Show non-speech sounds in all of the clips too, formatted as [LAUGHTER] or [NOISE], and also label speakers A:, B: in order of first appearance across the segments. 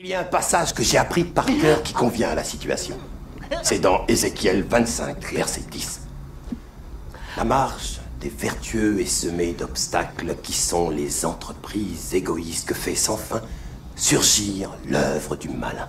A: Il y a un passage que j'ai appris par cœur qui convient à la situation. C'est dans Ézéchiel 25, verset 10. La marche des vertueux est semée d'obstacles qui sont les entreprises égoïstes que fait sans fin surgir l'œuvre du malin.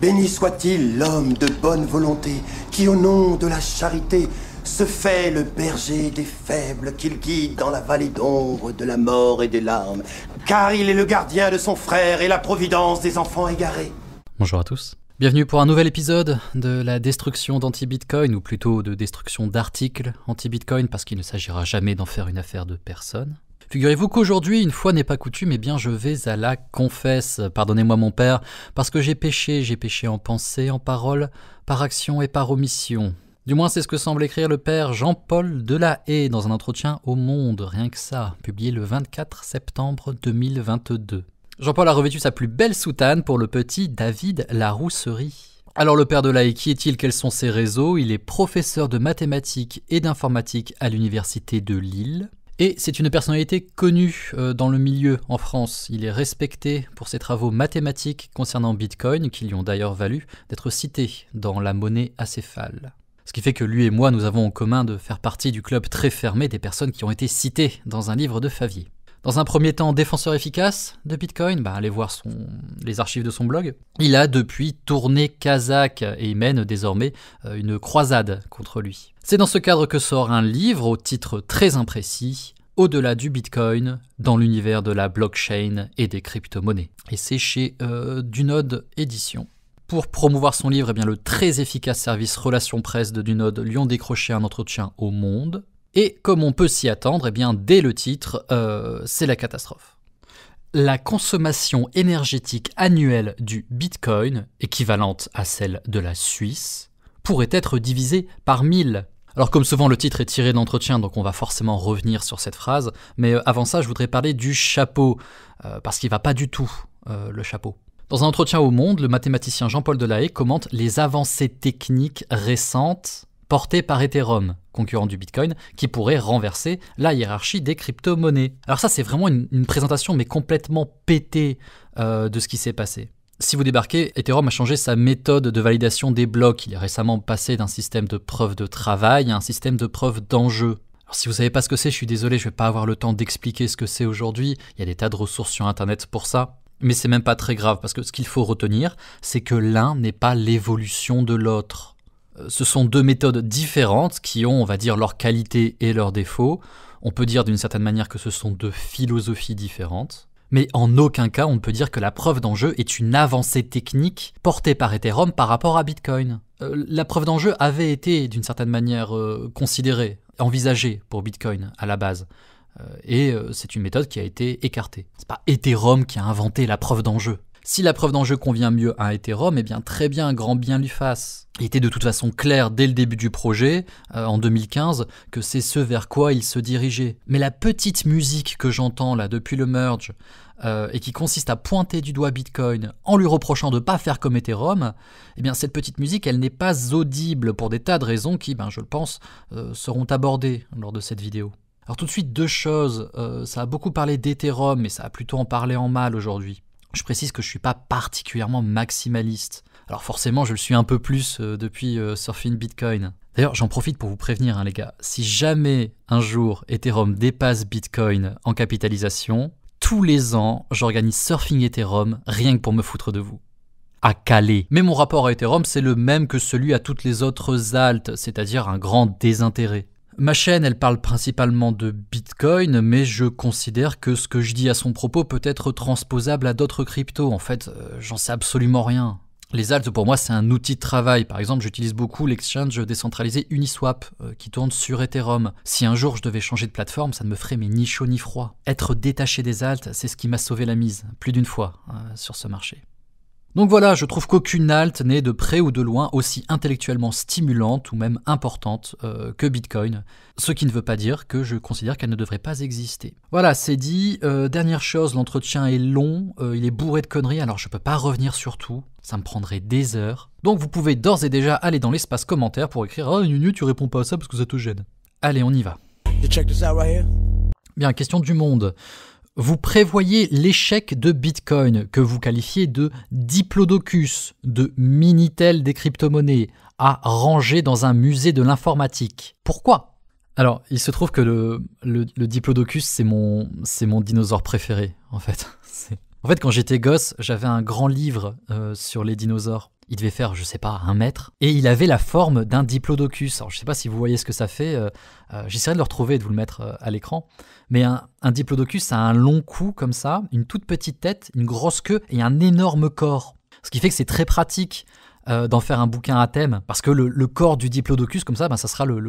A: Béni soit-il l'homme de bonne volonté qui, au nom de la charité, se fait le berger des faibles qu'il guide dans la vallée d'ombre de la mort et des larmes, car il est le gardien de son frère et la providence des enfants égarés. Bonjour à tous. Bienvenue pour un nouvel épisode de la destruction d'anti-Bitcoin, ou plutôt de destruction d'articles anti-Bitcoin, parce qu'il ne s'agira jamais d'en faire une affaire de personne. Figurez-vous qu'aujourd'hui, une fois n'est pas coutume, eh bien je vais à la confesse, pardonnez-moi mon père, parce que j'ai péché, j'ai péché en pensée, en parole, par action et par omission. Du moins, c'est ce que semble écrire le père Jean-Paul Delahaye dans un entretien au Monde, rien que ça, publié le 24 septembre 2022. Jean-Paul a revêtu sa plus belle soutane pour le petit David Larousserie. Alors le père de qui est-il Quels sont ses réseaux Il est professeur de mathématiques et d'informatique à l'université de Lille. Et c'est une personnalité connue euh, dans le milieu en France. Il est respecté pour ses travaux mathématiques concernant Bitcoin, qui lui ont d'ailleurs valu d'être cité dans la monnaie acéphale. Ce qui fait que lui et moi, nous avons en commun de faire partie du club très fermé des personnes qui ont été citées dans un livre de Favier. Dans un premier temps, défenseur efficace de Bitcoin, bah allez voir les archives de son blog. Il a depuis tourné kazakh et il mène désormais euh, une croisade contre lui. C'est dans ce cadre que sort un livre au titre très imprécis, au-delà du Bitcoin dans l'univers de la blockchain et des crypto-monnaies. Et c'est chez euh, Dunod Édition. Pour promouvoir son livre, eh bien, le très efficace service Relations Presse de Dunod lui ont décroché un entretien au Monde. Et comme on peut s'y attendre, eh bien, dès le titre, euh, c'est la catastrophe. La consommation énergétique annuelle du Bitcoin, équivalente à celle de la Suisse, pourrait être divisée par 1000 alors comme souvent le titre est tiré d'entretien, donc on va forcément revenir sur cette phrase, mais euh, avant ça je voudrais parler du chapeau, euh, parce qu'il va pas du tout, le chapeau. Dans un entretien au Monde, le mathématicien Jean-Paul Delahaye commente les avancées techniques récentes portées par Ethereum, concurrent du Bitcoin, qui pourraient renverser la hiérarchie des crypto-monnaies. Alors ça, c'est vraiment une, présentation, mais complètement pétée euh, de ce qui s'est passé. Si vous débarquez, Ethereum a changé sa méthode de validation des blocs. Il est récemment passé d'un système de preuve de travail à un système de preuve d'enjeu. Alors si vous savez pas ce que c'est, je suis désolé, je vais pas avoir le temps d'expliquer ce que c'est aujourd'hui. Il y a des tas de ressources sur Internet pour ça. Mais c'est même pas très grave parce que ce qu'il faut retenir, c'est que l'un n'est pas l'évolution de l'autre. Euh, ce sont deux méthodes différentes qui ont, on va dire, leurs qualités et leurs défauts. On peut dire d'une certaine manière que ce sont deux philosophies différentes. Mais en aucun cas on ne peut dire que la preuve d'enjeu est une avancée technique portée par Ethereum par rapport à Bitcoin. Euh, la preuve d'enjeu avait été d'une certaine manière euh, considérée, envisagée pour Bitcoin à la base. Euh, et euh, c'est une méthode qui a été écartée. C'est pas Ethereum qui a inventé la preuve d'enjeu. Si la preuve d'enjeu convient mieux à Ethereum, eh bien très bien, grand bien lui fasse. Il était de toute façon clair dès le début du projet, euh, en 2015, que c'est ce vers quoi il se dirigeait. Mais la petite musique que j'entends là depuis le merge, et qui consiste à pointer du doigt Bitcoin en lui reprochant de ne pas faire comme Ethereum, eh bien cette petite musique, elle n'est pas audible pour des tas de raisons qui, ben, je le pense, seront abordées lors de cette vidéo. Alors tout de suite, deux choses. Euh, ça a beaucoup parlé d'Ethereum, mais ça a plutôt en parlé en mal aujourd'hui. Je précise que je ne suis pas particulièrement maximaliste. Alors forcément, je le suis un peu plus euh, depuis euh, Surfing Bitcoin. D'ailleurs, j'en profite pour vous prévenir, hein, les gars. Si jamais un jour Ethereum dépasse Bitcoin en capitalisation, tous les ans, j'organise Surfing Ethereum rien que pour me foutre de vous. À Calais. Mais mon rapport à Ethereum, c'est le même que celui à toutes les autres altes, c'est-à-dire un grand désintérêt. Ma chaîne, elle parle principalement de Bitcoin, mais je considère que ce que je dis à son propos peut être transposable à d'autres cryptos. En fait, euh, j'en sais absolument rien. Les alts, pour moi, c'est un outil de travail. Par exemple, j'utilise beaucoup l'exchange décentralisé Uniswap, euh, qui tourne sur Ethereum. Si un jour je devais changer de plateforme, ça ne me ferait ni chaud ni froid. Être détaché des alts, c'est ce qui m'a sauvé la mise, plus d'une fois, euh, sur ce marché. Donc voilà, je trouve qu'aucune halte n'est de près ou de loin aussi intellectuellement stimulante ou même importante euh, que Bitcoin, ce qui ne veut pas dire que je considère qu'elle ne devrait pas exister. Voilà, c'est dit. Euh, dernière chose, l'entretien est long, euh, il est bourré de conneries, alors je peux pas revenir sur tout, ça me prendrait des heures. Donc vous pouvez d'ores et déjà aller dans l'espace commentaire pour écrire oh, Nunu, tu réponds pas à ça parce que ça te gêne. Allez, on y va. Bien, question du monde. Vous prévoyez l'échec de Bitcoin, que vous qualifiez de diplodocus, de minitel des crypto-monnaies, à ranger dans un musée de l'informatique. Pourquoi Alors, il se trouve que le, diplodocus, c'est mon, mon dinosaure préféré, en fait. [LAUGHS] En fait, quand j'étais gosse, j'avais un grand livre euh, sur les dinosaures il devait faire, je sais pas, un mètre, et il avait la forme d'un diplodocus. Alors je sais pas si vous voyez ce que ça fait, euh, euh, j'essaierai de le retrouver et de vous le mettre euh, à l'écran, mais un, diplodocus ça a un long cou comme ça, une toute petite tête, une grosse queue et un énorme corps. Ce qui fait que c'est très pratique d'en faire un bouquin à thème, parce que le, corps du diplodocus, comme ça, ben, ça sera, le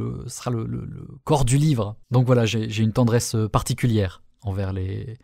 A: corps du livre. Donc voilà, j'ai une tendresse particulière envers les,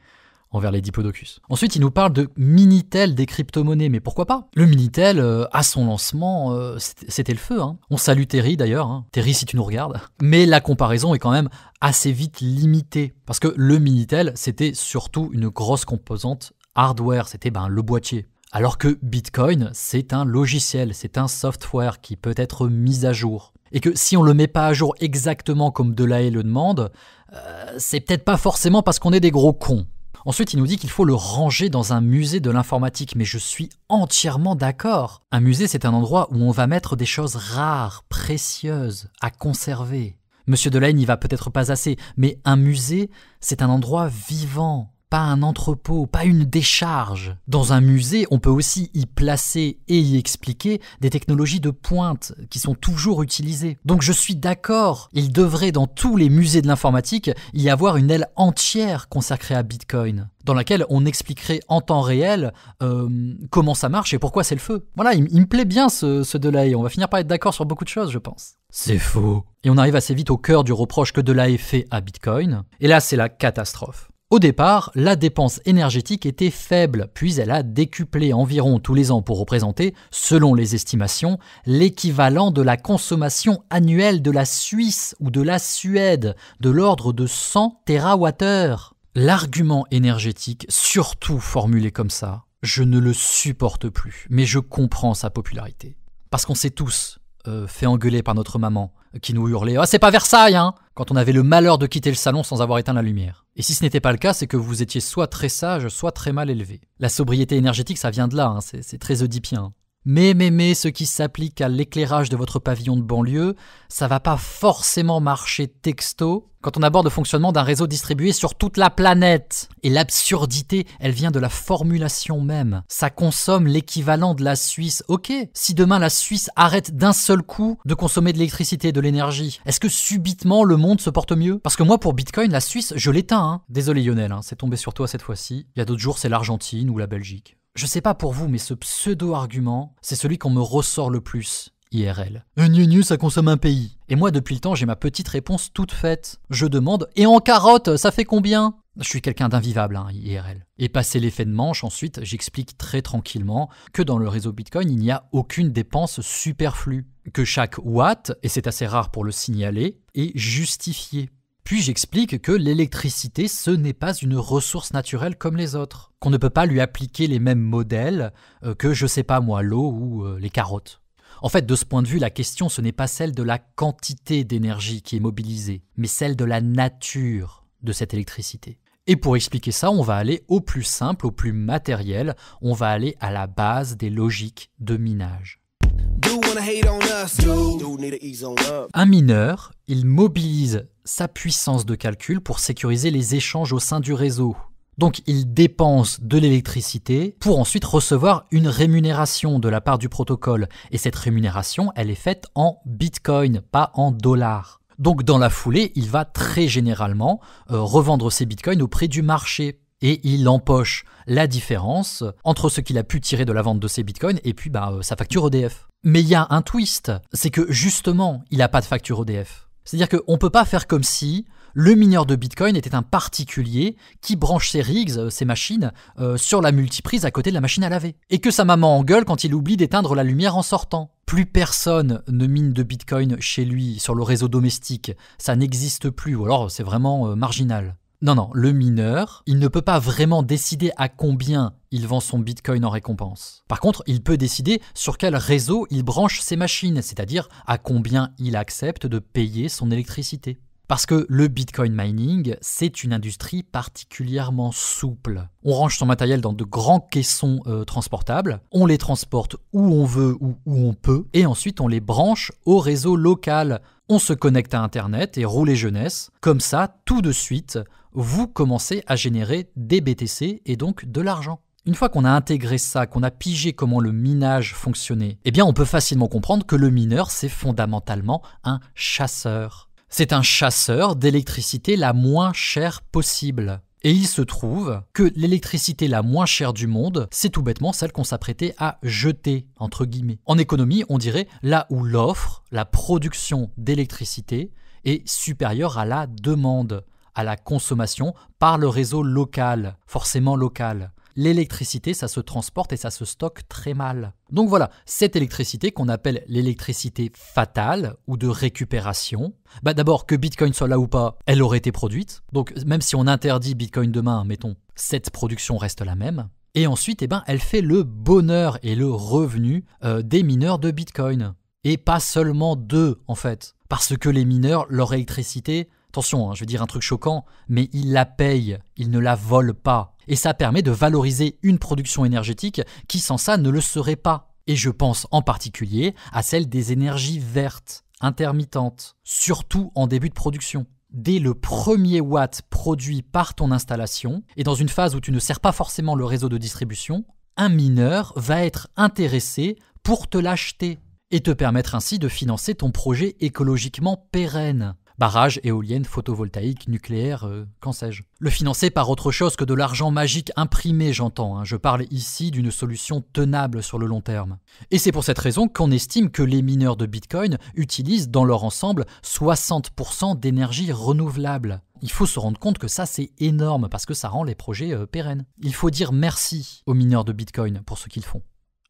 A: envers les dipodocus. Ensuite, il nous parle de Minitel des crypto-monnaies, mais pourquoi pas Le Minitel, euh, à son lancement, euh, c'était le feu. Hein. On salue Terry d'ailleurs, hein. Terry si tu nous regardes. Mais la comparaison est quand même assez vite limitée, parce que le Minitel, c'était surtout une grosse composante hardware, c'était ben, le boîtier. Alors que Bitcoin, c'est un logiciel, c'est un software qui peut être mis à jour. Et que si on ne le met pas à jour exactement comme Delahaye le demande, euh, c'est peut-être pas forcément parce qu'on est des gros cons. Ensuite, il nous dit qu'il faut le ranger dans un musée de l'informatique, mais je suis entièrement d'accord. Un musée, c'est un endroit où on va mettre des choses rares, précieuses, à conserver. Monsieur Delaine n'y va peut-être pas assez, mais un musée, c'est un endroit vivant, pas un entrepôt, pas une décharge. Dans un musée, on peut aussi y placer et y expliquer des technologies de pointe qui sont toujours utilisées. Donc je suis d'accord, il devrait dans tous les musées de l'informatique y avoir une aile entière consacrée à Bitcoin dans laquelle on expliquerait en temps réel euh, comment ça marche et pourquoi c'est le feu. Voilà, il, me plaît bien ce, ce Delay, on va finir par être d'accord sur beaucoup de choses, je pense. C'est faux. Et on arrive assez vite au cœur du reproche que Delay fait à Bitcoin. Et là, c'est la catastrophe. Au départ, la dépense énergétique était faible, puis elle a décuplé environ tous les ans pour représenter, selon les estimations, l'équivalent de la consommation annuelle de la Suisse ou de la Suède, de l'ordre de 100 TWh. L'argument énergétique, surtout formulé comme ça, je ne le supporte plus, mais je comprends sa popularité. Parce qu'on s'est tous euh, fait engueuler par notre maman, euh, qui nous hurlait Ah, c'est pas Versailles, hein quand on avait le malheur de quitter le salon sans avoir éteint la lumière. Et si ce n'était pas le cas, c'est que vous étiez soit très sage, soit très mal élevé. La sobriété énergétique, ça vient de là, hein, c'est très oedipien. Mais, mais, mais, ce qui s'applique à l'éclairage de votre pavillon de banlieue, ça va pas forcément marcher texto quand on aborde le fonctionnement d'un réseau distribué sur toute la planète. Et l'absurdité, elle vient de la formulation même. Ça consomme l'équivalent de la Suisse. Ok, si demain la Suisse arrête d'un seul coup de consommer de l'électricité, et de l'énergie, est-ce que subitement le monde se porte mieux Parce que moi, pour Bitcoin, la Suisse, je l'éteins. Hein. Désolé Lionel, hein, c'est tombé sur toi cette fois-ci. Il y a d'autres jours, c'est l'Argentine ou la Belgique. Je sais pas pour vous, mais ce pseudo-argument, c'est celui qu'on me ressort le plus. IRL. Un gnu ça consomme un pays. Et moi, depuis le temps, j'ai ma petite réponse toute faite. Je demande, et en carotte, ça fait combien je suis quelqu'un d'invivable, hein, IRL. Et passé l'effet de manche, ensuite, j'explique très tranquillement que dans le réseau Bitcoin, il n'y a aucune dépense superflue. Que chaque watt, et c'est assez rare pour le signaler, est justifié. Puis j'explique que l'électricité, ce n'est pas une ressource naturelle comme les autres, qu'on ne peut pas lui appliquer les mêmes modèles euh, que, je sais pas moi, l'eau ou euh, les carottes. En fait, de ce point de vue, la question, ce n'est pas celle de la quantité d'énergie qui est mobilisée, mais celle de la nature de cette électricité. Et pour expliquer ça, on va aller au plus simple, au plus matériel, on va aller à la base des logiques de minage. Un mineur, il mobilise sa puissance de calcul pour sécuriser les échanges au sein du réseau. Donc il dépense de l'électricité pour ensuite recevoir une rémunération de la part du protocole. Et cette rémunération, elle est faite en bitcoin, pas en dollars. Donc dans la foulée, il va très généralement euh, revendre ses bitcoins auprès du marché et il empoche la différence entre ce qu'il a pu tirer de la vente de ses bitcoins et puis bah, euh, sa facture ODF. E Mais il y a un twist, c'est que justement, il n'a pas de facture ODF. E C'est-à-dire qu'on ne peut pas faire comme si le mineur de Bitcoin était un particulier qui branche ses rigs, euh, ses machines, euh, sur la multiprise à côté de la machine à laver. Et que sa maman engueule quand il oublie d'éteindre la lumière en sortant. Plus personne ne mine de Bitcoin chez lui sur le réseau domestique. Ça n'existe plus, ou alors c'est vraiment marginal. Non, non, le mineur, il ne peut pas vraiment décider à combien il vend son bitcoin en récompense. Par contre, il peut décider sur quel réseau il branche ses machines, c'est-à-dire à combien il accepte de payer son électricité. Parce que le Bitcoin mining, c'est une industrie particulièrement souple. On range son matériel dans de grands caissons euh, transportables, on les transporte où on veut ou où on peut, et ensuite on les branche au réseau local. On se connecte à Internet et roule jeunesse. Comme ça, tout de suite, vous commencez à générer des BTC et donc de l'argent. Une fois qu'on a intégré ça, qu'on a pigé comment le minage fonctionnait, eh bien on peut facilement comprendre que le mineur, c'est fondamentalement un chasseur. C'est un chasseur d'électricité la moins chère possible. Et il se trouve que l'électricité la moins chère du monde, c'est tout bêtement celle qu'on s'apprêtait à jeter, entre guillemets. En économie, on dirait là où l'offre, la production d'électricité, est supérieure à la demande, à la consommation par le réseau local, forcément local l'électricité, ça se transporte et ça se stocke très mal. Donc voilà, cette électricité qu'on appelle l'électricité fatale ou de récupération, bah d'abord que Bitcoin soit là ou pas, elle aurait été produite. Donc même si on interdit Bitcoin demain, mettons, cette production reste la même. Et ensuite, eh ben, elle fait le bonheur et le revenu euh, des mineurs de Bitcoin. Et pas seulement d'eux, en fait. Parce que les mineurs, leur électricité, attention, hein, je vais dire un truc choquant, mais ils la payent, ils ne la volent pas. Et ça permet de valoriser une production énergétique qui sans ça ne le serait pas. Et je pense en particulier à celle des énergies vertes, intermittentes, surtout en début de production dès le premier watt produit par ton installation, et dans une phase où tu ne sers pas forcément le réseau de distribution, un mineur va être intéressé pour te l'acheter et te permettre ainsi de financer ton projet écologiquement pérenne barrages, éoliennes, photovoltaïques, nucléaires, quand euh, qu'en sais-je. Le financer par autre chose que de l'argent magique imprimé, j'entends. Hein. Je parle ici d'une solution tenable sur le long terme. Et c'est pour cette raison qu'on estime que les mineurs de Bitcoin utilisent dans leur ensemble 60% d'énergie renouvelable. Il faut se rendre compte que ça c'est énorme parce que ça rend les projets euh, pérennes. Il faut dire merci aux mineurs de Bitcoin pour ce qu'ils font.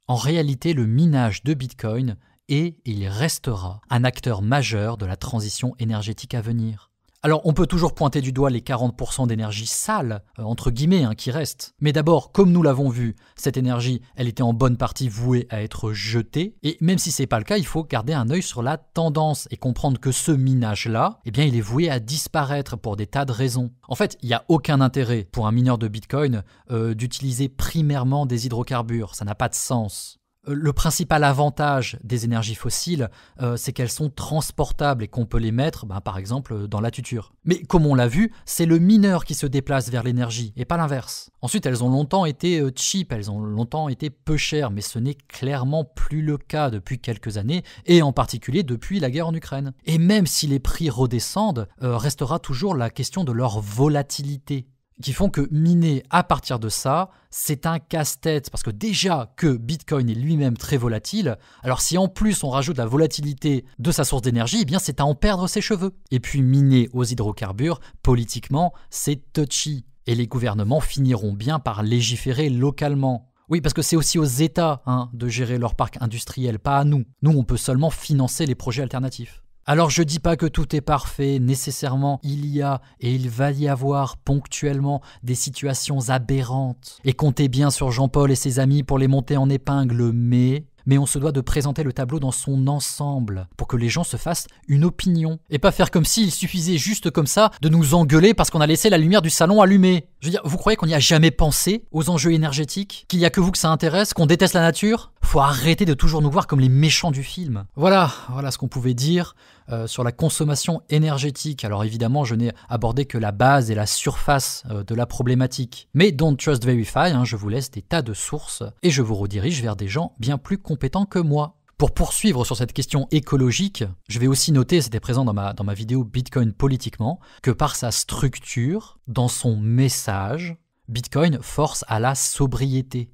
A: En réalité, le minage de Bitcoin et il restera un acteur majeur de la transition énergétique à venir. Alors on peut toujours pointer du doigt les 40% d'énergie sale, euh, entre guillemets, hein, qui reste. Mais d'abord, comme nous l'avons vu, cette énergie, elle était en bonne partie vouée à être jetée. Et même si ce n'est pas le cas, il faut garder un œil sur la tendance et comprendre que ce minage-là, eh bien il est voué à disparaître pour des tas de raisons. En fait, il n'y a aucun intérêt pour un mineur de Bitcoin euh, d'utiliser primairement des hydrocarbures, ça n'a pas de sens le principal avantage des énergies fossiles, euh, c'est qu'elles sont transportables et qu'on peut les mettre, ben, par exemple, dans la tuture. Mais comme on l'a vu, c'est le mineur qui se déplace vers l'énergie, et pas l'inverse. Ensuite, elles ont longtemps été euh, cheap, elles ont longtemps été peu chères, mais ce n'est clairement plus le cas depuis quelques années, et en particulier depuis la guerre en Ukraine. Et même si les prix redescendent, euh, restera toujours la question de leur volatilité qui font que miner à partir de ça, c'est un casse-tête parce que déjà que Bitcoin est lui-même très volatile, alors si en plus on rajoute la volatilité de sa source d'énergie, eh bien c'est à en perdre ses cheveux. Et puis miner aux hydrocarbures, politiquement, c'est touchy et les gouvernements finiront bien par légiférer localement. Oui, parce que c'est aussi aux États hein, de gérer leur parc industriel, pas à nous. Nous, on peut seulement financer les projets alternatifs. Alors je dis pas que tout est parfait, nécessairement il y a et il va y avoir ponctuellement des situations aberrantes, et comptez bien sur Jean-Paul et ses amis pour les monter en épingle, mais mais on se doit de présenter le tableau dans son ensemble, pour que les gens se fassent une opinion, et pas faire comme s'il suffisait juste comme ça de nous engueuler parce qu'on a laissé la lumière du salon allumée. Je veux dire, vous croyez qu'on n'y a jamais pensé aux enjeux énergétiques, qu'il n'y a que vous que ça intéresse, qu'on déteste la nature Faut arrêter de toujours nous voir comme les méchants du film. Voilà, voilà ce qu'on pouvait dire. Euh, sur la consommation énergétique. Alors évidemment, je n'ai abordé que la base et la surface euh, de la problématique. Mais Don't Trust Verify, hein, je vous laisse des tas de sources et je vous redirige vers des gens bien plus compétents que moi. Pour poursuivre sur cette question écologique, je vais aussi noter, c'était présent dans ma vidéo Bitcoin politiquement, que par sa structure, dans son message, Bitcoin force à la sobriété.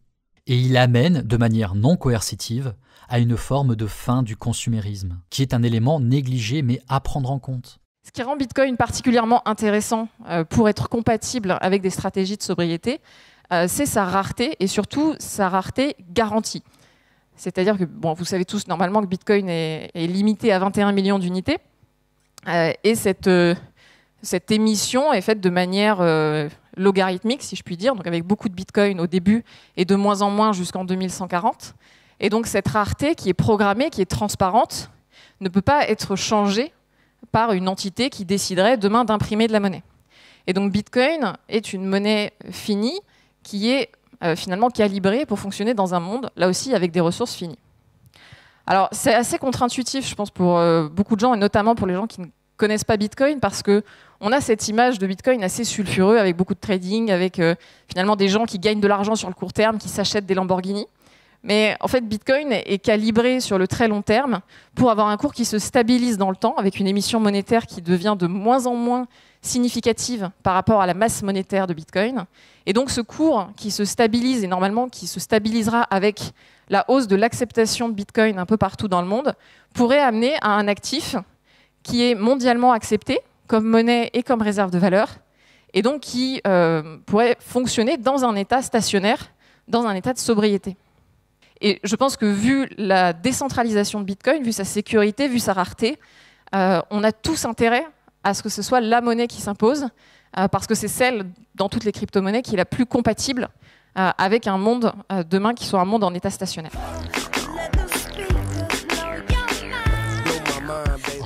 A: Et il amène, de manière non coercitive, à une forme de fin du consumérisme, qui est un élément négligé mais à prendre en compte.
B: Ce qui rend Bitcoin particulièrement intéressant euh, pour être compatible avec des stratégies de sobriété, euh, c'est sa rareté et surtout sa rareté garantie. C'est-à-dire que, bon, vous savez tous normalement que Bitcoin est, limité à 21 millions d'unités. Euh, et cette, cette, émission est faite de manière logarithmique, si je puis dire, donc avec beaucoup de Bitcoin au début et de moins en moins jusqu'en 2140. Et donc cette rareté qui est programmée, qui est transparente, ne peut pas être changée par une entité qui déciderait demain d'imprimer de la monnaie. Et donc Bitcoin est une monnaie finie qui est euh, finalement calibrée pour fonctionner dans un monde, là aussi avec des ressources finies. Alors c'est assez contre-intuitif, je pense, pour euh, beaucoup de gens, et notamment pour les gens qui ne connaissent pas Bitcoin, parce que on a cette image de Bitcoin assez sulfureux, avec beaucoup de trading, avec euh, finalement des gens qui gagnent de l'argent sur le court terme, qui s'achètent des Lamborghini. Mais en fait, Bitcoin est calibré sur le très long terme pour avoir un cours qui se stabilise dans le temps, avec une émission monétaire qui devient de moins en moins significative par rapport à la masse monétaire de Bitcoin. Et donc ce cours qui se stabilise, et normalement qui se stabilisera avec la hausse de l'acceptation de Bitcoin un peu partout dans le monde, pourrait amener à un actif qui est mondialement accepté comme monnaie et comme réserve de valeur, et donc qui euh, pourrait fonctionner dans un état stationnaire, dans un état de sobriété. Et je pense que vu la décentralisation de Bitcoin, vu sa sécurité, vu sa rareté, euh, on a tous intérêt à ce que ce soit la monnaie qui s'impose, euh, parce que c'est celle dans toutes les crypto-monnaies qui est la plus compatible euh, avec un monde demain qui soit un monde en état stationnaire.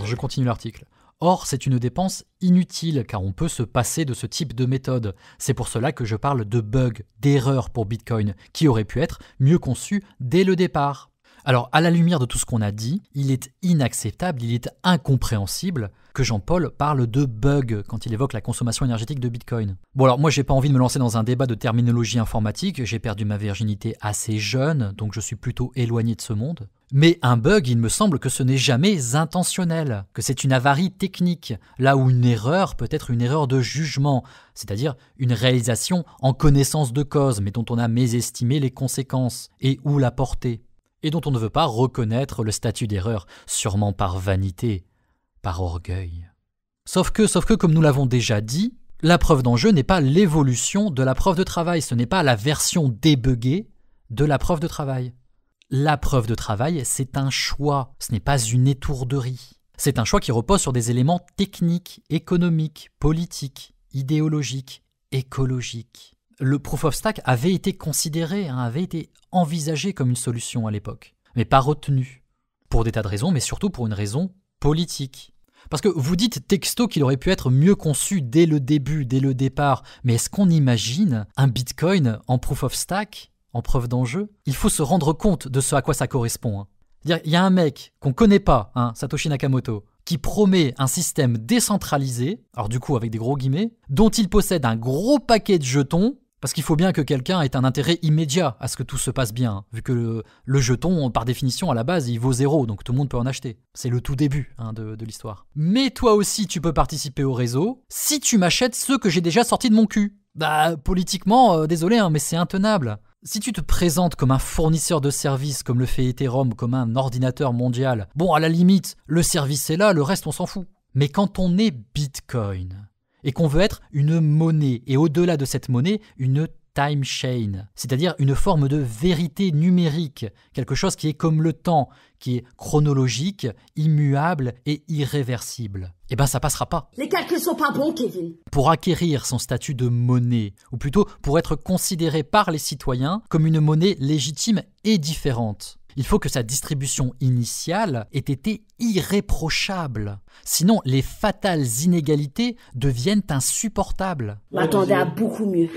A: je continue l'article. Or, c'est une dépense inutile car on peut se passer de ce type de méthode. C'est pour cela que je parle de bugs, d'erreur pour Bitcoin, qui aurait pu être mieux conçu dès le départ. Alors, à la lumière de tout ce qu'on a dit, il est inacceptable, il est incompréhensible que Jean-Paul parle de bug quand il évoque la consommation énergétique de Bitcoin. Bon, alors moi, j'ai pas envie de me lancer dans un débat de terminologie informatique, j'ai perdu ma virginité assez jeune, donc je suis plutôt éloigné de ce monde. Mais un bug, il me semble que ce n'est jamais intentionnel, que c'est une avarie technique, là où une erreur peut être une erreur de jugement, c'est-à-dire une réalisation en connaissance de cause, mais dont on a mésestimé les conséquences et où la portée et dont on ne veut pas reconnaître le statut d'erreur, sûrement par vanité, par orgueil. Sauf que, sauf que, comme nous l'avons déjà dit, la preuve d'enjeu n'est pas l'évolution de la preuve de travail, ce n'est pas la version débuguée de la preuve de travail. La preuve de travail, c'est un choix, ce n'est pas une étourderie. C'est un choix qui repose sur des éléments techniques, économiques, politiques, idéologiques, écologiques le proof of stack avait été considéré, hein, avait été envisagé comme une solution à l'époque, mais pas retenu pour des tas de raisons, mais surtout pour une raison politique. Parce que vous dites texto qu'il aurait pu être mieux conçu dès le début, dès le départ, mais est-ce qu'on imagine un Bitcoin en proof of stack, en preuve d'enjeu Il faut se rendre compte de ce à quoi ça correspond. Hein. Il y a un mec qu'on connaît pas, hein, Satoshi Nakamoto, qui promet un système décentralisé, alors du coup avec des gros guillemets, dont il possède un gros paquet de jetons parce qu'il faut bien que quelqu'un ait un intérêt immédiat à ce que tout se passe bien, vu que le, jeton, par définition, à la base, il vaut zéro, donc tout le monde peut en acheter. C'est le tout début hein, de, l'histoire. Mais toi aussi, tu peux participer au réseau si tu m'achètes ceux que j'ai déjà sortis de mon cul. Bah, politiquement, euh, désolé, hein, mais c'est intenable. Si tu te présentes comme un fournisseur de services, comme le fait Ethereum, comme un ordinateur mondial, bon, à la limite, le service est là, le reste, on s'en fout. Mais quand on est Bitcoin, et qu'on veut être une monnaie, et au-delà de cette monnaie, une time chain, c'est-à-dire une forme de vérité numérique, quelque chose qui est comme le temps, qui est chronologique, immuable et irréversible. Eh ben ça passera pas. Les calculs sont pas bons, Kevin. Pour acquérir son statut de monnaie, ou plutôt pour être considéré par les citoyens comme une monnaie légitime et différente. Il faut que sa distribution initiale ait été irréprochable. Sinon, les fatales inégalités deviennent insupportables. à beaucoup mieux.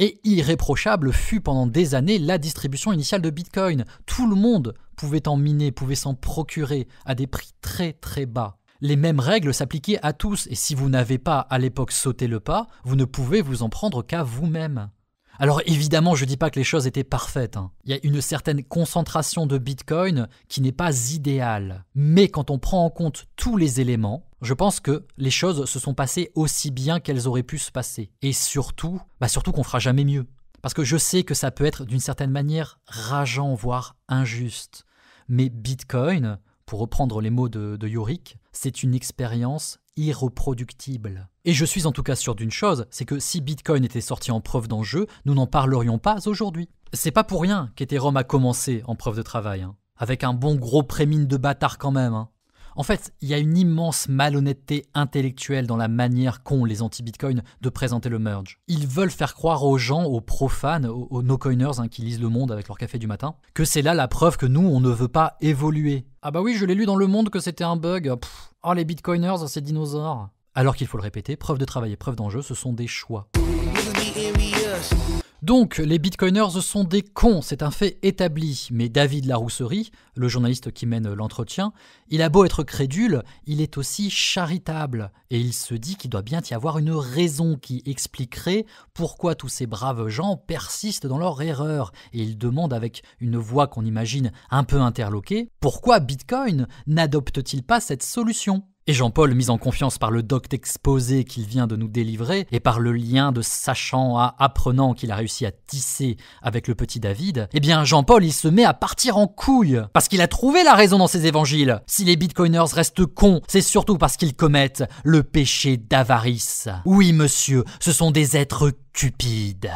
A: Et irréprochable fut pendant des années la distribution initiale de Bitcoin. Tout le monde pouvait en miner, pouvait s'en procurer à des prix très très bas. Les mêmes règles s'appliquaient à tous, et si vous n'avez pas à l'époque sauté le pas, vous ne pouvez vous en prendre qu'à vous-même. Alors évidemment, je ne dis pas que les choses étaient parfaites. Hein. Il y a une certaine concentration de Bitcoin qui n'est pas idéale. Mais quand on prend en compte tous les éléments, je pense que les choses se sont passées aussi bien qu'elles auraient pu se passer. Et surtout, bah surtout qu'on fera jamais mieux. Parce que je sais que ça peut être d'une certaine manière rageant, voire injuste. Mais Bitcoin, pour reprendre les mots de, de Yorick, c'est une expérience irreproductible. Et je suis en tout cas sûr d'une chose, c'est que si Bitcoin était sorti en preuve d'enjeu, nous n'en parlerions pas aujourd'hui. C'est pas pour rien qu'Ethereum a commencé en preuve de travail, hein. avec un bon gros prémine de bâtard quand même. Hein. En fait, il y a une immense malhonnêteté intellectuelle dans la manière qu'ont les anti-Bitcoin de présenter le merge. Ils veulent faire croire aux gens, aux profanes, aux, no-coiners hein, qui lisent Le Monde avec leur café du matin, que c'est là la preuve que nous, on ne veut pas évoluer. Ah bah oui, je l'ai lu dans Le Monde que c'était un bug. Oh les bitcoiners, ces dinosaures Alors qu'il faut le répéter, preuve de travail et preuve d'enjeu, ce sont des choix. Donc, les bitcoiners sont des cons, c'est un fait établi. Mais David Larousserie, le journaliste qui mène l'entretien, il a beau être crédule, il est aussi charitable. Et il se dit qu'il doit bien y avoir une raison qui expliquerait pourquoi tous ces braves gens persistent dans leur erreur. Et il demande avec une voix qu'on imagine un peu interloquée, pourquoi Bitcoin n'adopte-t-il pas cette solution et Jean-Paul, mis en confiance par le docte exposé qu'il vient de nous délivrer, et par le lien de sachant à apprenant qu'il a réussi à tisser avec le petit David, eh bien Jean-Paul il se met à partir en couille, parce qu'il a trouvé la raison dans ses évangiles. Si les bitcoiners restent cons, c'est surtout parce qu'ils commettent le péché d'avarice. Oui monsieur, ce sont des êtres cupides.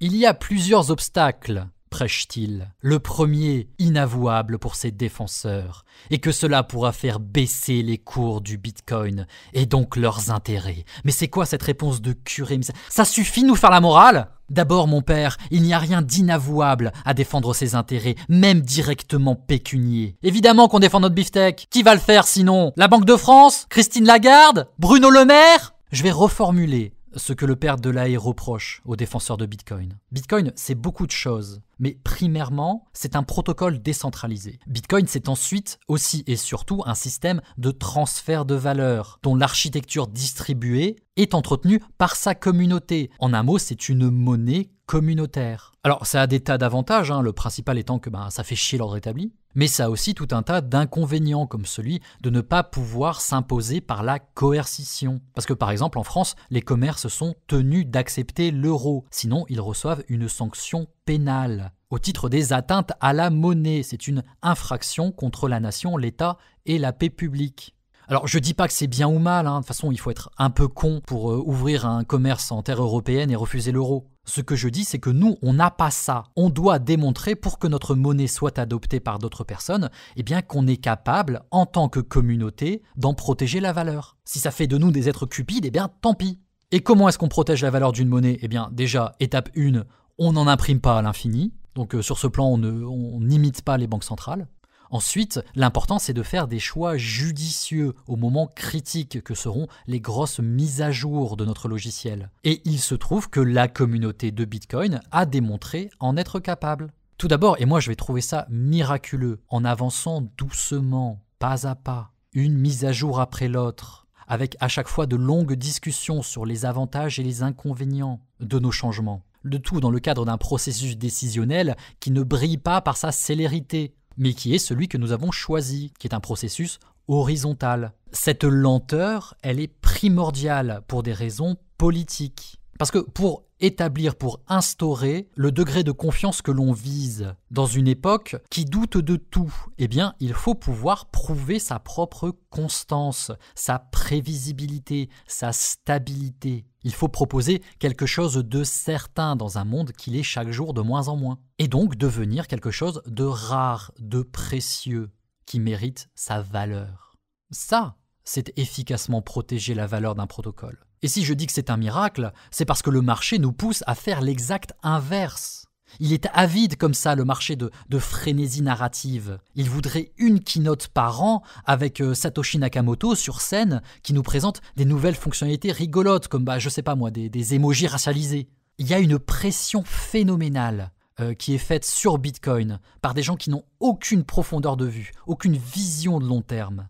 A: Il y a plusieurs obstacles prêche-t-il, le premier inavouable pour ses défenseurs, et que cela pourra faire baisser les cours du Bitcoin et donc leurs intérêts. Mais c'est quoi cette réponse de curé Ça suffit nous faire la morale D'abord, mon père, il n'y a rien d'inavouable à défendre ses intérêts, même directement pécuniers. Évidemment qu'on défend notre beefsteak. Qui va le faire sinon La Banque de France Christine Lagarde Bruno Le Maire Je vais reformuler ce que le père Delahaye reproche aux défenseurs de Bitcoin. Bitcoin, c'est beaucoup de choses, mais primairement, c'est un protocole décentralisé. Bitcoin, c'est ensuite aussi et surtout un système de transfert de valeur, dont l'architecture distribuée est entretenue par sa communauté. En un mot, c'est une monnaie communautaire. Alors, ça a des tas d'avantages, hein. le principal étant que ben, ça fait chier l'ordre établi. Mais ça a aussi tout un tas d'inconvénients, comme celui de ne pas pouvoir s'imposer par la coercition. Parce que par exemple, en France, les commerces sont tenus d'accepter l'euro, sinon ils reçoivent une sanction pénale au titre des atteintes à la monnaie. C'est une infraction contre la nation, l'État et la paix publique. Alors je dis pas que c'est bien ou mal, hein. de toute façon il faut être un peu con pour euh, ouvrir un commerce en terre européenne et refuser l'euro. Ce que je dis, c'est que nous, on n'a pas ça. On doit démontrer pour que notre monnaie soit adoptée par d'autres personnes, eh bien qu'on est capable, en tant que communauté, d'en protéger la valeur. Si ça fait de nous des êtres cupides, eh bien tant pis. Et comment est-ce qu'on protège la valeur d'une monnaie Eh bien déjà, étape 1, on n'en imprime pas à l'infini. Donc euh, sur ce plan, on n'imite pas les banques centrales. Ensuite, l'important c'est de faire des choix judicieux au moment critique que seront les grosses mises à jour de notre logiciel. Et il se trouve que la communauté de Bitcoin a démontré en être capable. Tout d'abord, et moi je vais trouver ça miraculeux, en avançant doucement, pas à pas, une mise à jour après l'autre, avec à chaque fois de longues discussions sur les avantages et les inconvénients de nos changements. Le tout dans le cadre d'un processus décisionnel qui ne brille pas par sa célérité, mais qui est celui que nous avons choisi, qui est un processus horizontal. Cette lenteur, elle est primordiale pour des raisons politiques. Parce que pour établir, pour instaurer le degré de confiance que l'on vise. Dans une époque qui doute de tout, eh bien, il faut pouvoir prouver sa propre constance, sa prévisibilité, sa stabilité. Il faut proposer quelque chose de certain dans un monde qui l'est chaque jour de moins en moins. Et donc devenir quelque chose de rare, de précieux, qui mérite sa valeur. Ça, c'est efficacement protéger la valeur d'un protocole. Et si je dis que c'est un miracle, c'est parce que le marché nous pousse à faire l'exact inverse. Il est avide comme ça, le marché de, frénésie narrative. Il voudrait une keynote par an avec euh, Satoshi Nakamoto sur scène qui nous présente des nouvelles fonctionnalités rigolotes, comme, bah, je sais pas moi, des, émojis racialisés. Il y a une pression phénoménale euh, qui est faite sur Bitcoin par des gens qui n'ont aucune profondeur de vue, aucune vision de long terme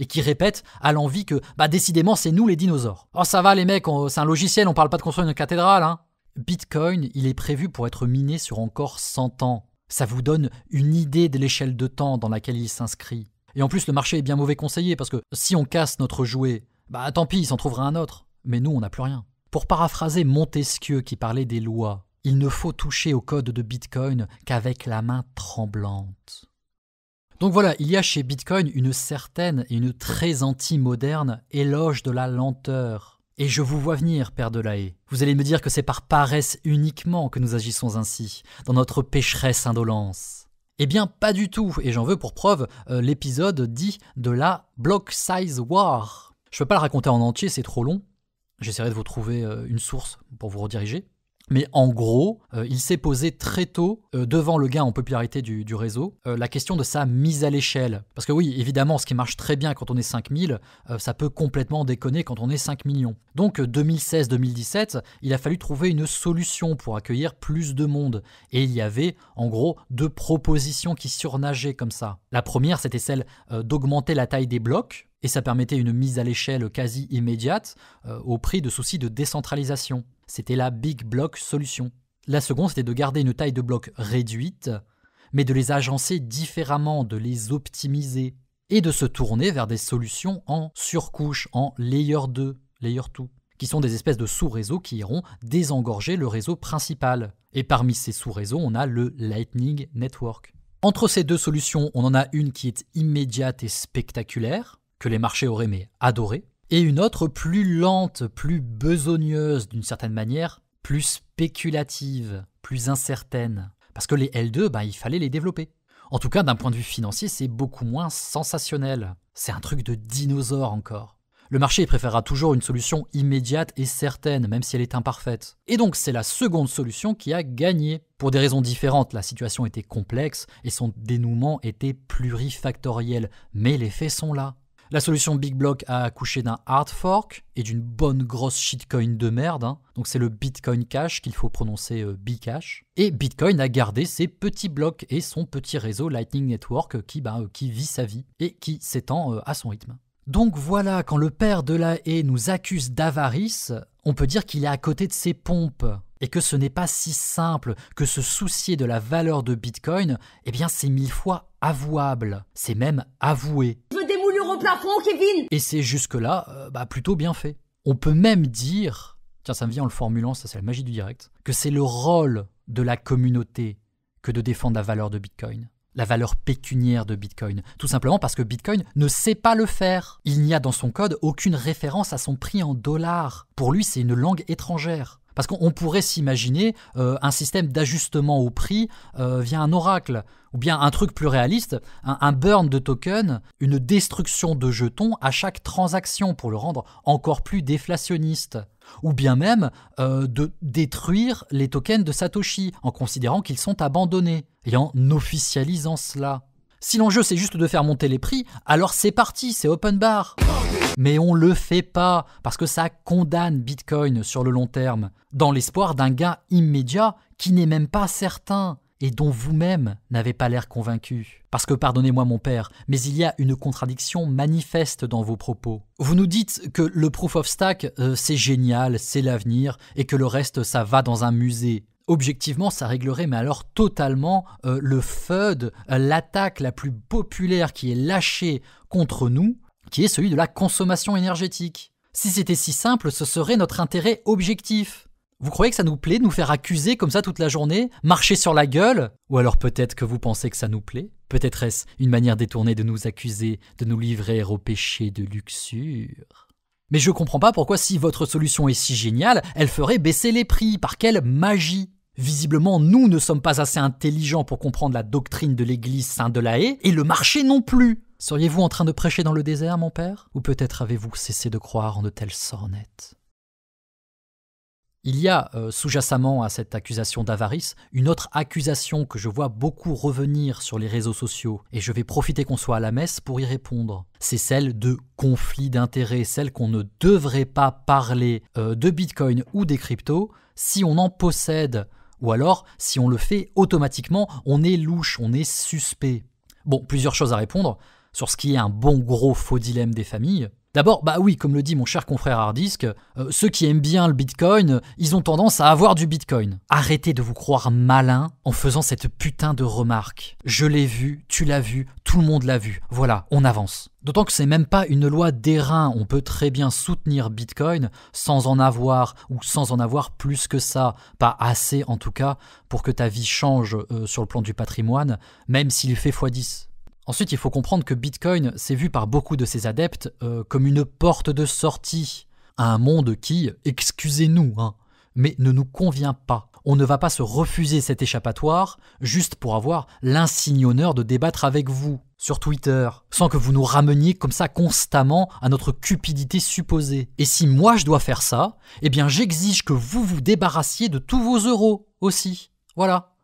A: et qui répète à l'envie que, bah décidément, c'est nous les dinosaures. Oh ça va les mecs, c'est un logiciel, on parle pas de construire une cathédrale, hein. Bitcoin, il est prévu pour être miné sur encore 100 ans. Ça vous donne une idée de l'échelle de temps dans laquelle il s'inscrit. Et en plus, le marché est bien mauvais conseiller parce que si on casse notre jouet, bah tant pis, il s'en trouvera un autre. Mais nous, on n'a plus rien. Pour paraphraser Montesquieu qui parlait des lois, il ne faut toucher au code de Bitcoin qu'avec la main tremblante. Donc voilà, il y a chez Bitcoin une certaine et une très anti-moderne éloge de la lenteur. Et je vous vois venir, Père Delahaye. Vous allez me dire que c'est par paresse uniquement que nous agissons ainsi, dans notre pécheresse indolence. Eh bien, pas du tout, et j'en veux pour preuve euh, l'épisode dit de la Block Size War. Je ne peux pas le raconter en entier, c'est trop long. J'essaierai de vous trouver euh, une source pour vous rediriger. Mais en gros, euh, il s'est posé très tôt, euh, devant le gain en popularité du, réseau, euh, la question de sa mise à l'échelle. Parce que oui, évidemment, ce qui marche très bien quand on est 5000, ça peut complètement déconner quand on est 5 millions. Donc 2016-2017, il a fallu trouver une solution pour accueillir plus de monde. Et il y avait, en gros, deux propositions qui surnageaient comme ça. La première, c'était celle d'augmenter la taille des blocs et ça permettait une mise à l'échelle quasi immédiate euh, au prix de soucis de décentralisation. C'était la Big Block solution. La seconde, c'était de garder une taille de bloc réduite, mais de les agencer différemment, de les optimiser, et de se tourner vers des solutions en surcouche, en layer 2, layer 2, qui sont des espèces de sous-réseaux qui iront désengorger le réseau principal. Et parmi ces sous-réseaux, on a le Lightning Network. Entre ces deux solutions, on en a une qui est immédiate et spectaculaire, que les marchés auraient aimé, adoré, et une autre plus lente, plus besogneuse d'une certaine manière, plus spéculative, plus incertaine. Parce que les L2, ben, il fallait les développer. En tout cas, d'un point de vue financier, c'est beaucoup moins sensationnel. C'est un truc de dinosaure encore. Le marché préférera toujours une solution immédiate et certaine, même si elle est imparfaite. Et donc c'est la seconde solution qui a gagné. Pour des raisons différentes, la situation était complexe et son dénouement était plurifactoriel, mais les faits sont là. La solution Big Block a accouché d'un hard fork et d'une bonne grosse shitcoin de merde. Hein. Donc c'est le Bitcoin Cash qu'il faut prononcer euh, B-Cash. Et Bitcoin a gardé ses petits blocs et son petit réseau Lightning Network qui, bah, euh, qui vit sa vie et qui s'étend euh, à son rythme. Donc voilà, quand le père de la haie nous accuse d'avarice, on peut dire qu'il est à côté de ses pompes et que ce n'est pas si simple que se soucier de la valeur de Bitcoin, eh bien c'est mille fois avouable, c'est même avoué. Et c'est jusque-là euh, bah, plutôt bien fait. On peut même dire, tiens ça me vient en le formulant, ça c'est la magie du direct, que c'est le rôle de la communauté que de défendre la valeur de Bitcoin la valeur pécuniaire de Bitcoin, tout simplement parce que Bitcoin ne sait pas le faire. Il n'y a dans son code aucune référence à son prix en dollars. Pour lui, c'est une langue étrangère. Parce qu'on pourrait s'imaginer euh, un système d'ajustement au prix euh, via un oracle, ou bien un truc plus réaliste, un, burn de token, une destruction de jetons à chaque transaction pour le rendre encore plus déflationniste, ou bien même euh, de détruire les tokens de Satoshi en considérant qu'ils sont abandonnés et en officialisant cela. Si l'enjeu c'est juste de faire monter les prix, alors c'est parti, c'est open bar. Mais on le fait pas, parce que ça condamne Bitcoin sur le long terme, dans l'espoir d'un gain immédiat qui n'est même pas certain et dont vous-même n'avez pas l'air convaincu. Parce que, pardonnez-moi mon père, mais il y a une contradiction manifeste dans vos propos. Vous nous dites que le proof of stack, euh, c'est génial, c'est l'avenir, et que le reste, ça va dans un musée objectivement, ça réglerait, mais alors totalement, euh, le FUD, euh, l'attaque la plus populaire qui est lâchée contre nous, qui est celui de la consommation énergétique. Si c'était si simple, ce serait notre intérêt objectif. Vous croyez que ça nous plaît de nous faire accuser comme ça toute la journée, marcher sur la gueule Ou alors peut-être que vous pensez que ça nous plaît Peut-être est-ce une manière détournée de nous accuser, de nous livrer au péché de luxure mais je comprends pas pourquoi si votre solution est si géniale, elle ferait baisser les prix, par quelle magie Visiblement, nous ne sommes pas assez intelligents pour comprendre la doctrine de l'Église saint Haye et le marché non plus. Seriez-vous en train de prêcher dans le désert, mon père Ou peut-être avez-vous cessé de croire en de telles sornettes il y a, euh, sous-jacemment à cette accusation d'avarice, une autre accusation que je vois beaucoup revenir sur les réseaux sociaux, et je vais profiter qu'on soit à la messe pour y répondre. C'est celle de conflit d'intérêts, celle qu'on ne devrait pas parler euh, de Bitcoin ou des cryptos si on en possède ou alors, si on le fait automatiquement, on est louche, on est suspect. Bon, plusieurs choses à répondre sur ce qui est un bon gros faux dilemme des familles. D'abord, bah oui, comme le dit mon cher confrère Hardisk, euh, ceux qui aiment bien le Bitcoin, euh, ils ont tendance à avoir du Bitcoin. Arrêtez de vous croire malin en faisant cette putain de remarque. Je l'ai vu, tu l'as vu, tout le monde l'a vu. Voilà, on avance. D'autant que c'est même pas une loi d'airain, on peut très bien soutenir Bitcoin sans en avoir ou sans en avoir plus que ça, pas assez en tout cas, pour que ta vie change euh, sur le plan du patrimoine, même s'il fait x10. Ensuite, il faut comprendre que Bitcoin s'est vu par beaucoup de ses adeptes euh, comme une porte de sortie à un monde qui, excusez-nous, hein, mais ne nous convient pas. On ne va pas se refuser cet échappatoire juste pour avoir l'insigne honneur de débattre avec vous sur Twitter, sans que vous nous rameniez comme ça constamment à notre cupidité supposée. Et si moi je dois faire ça, eh bien j'exige que vous vous débarrassiez de tous vos euros aussi. Voilà.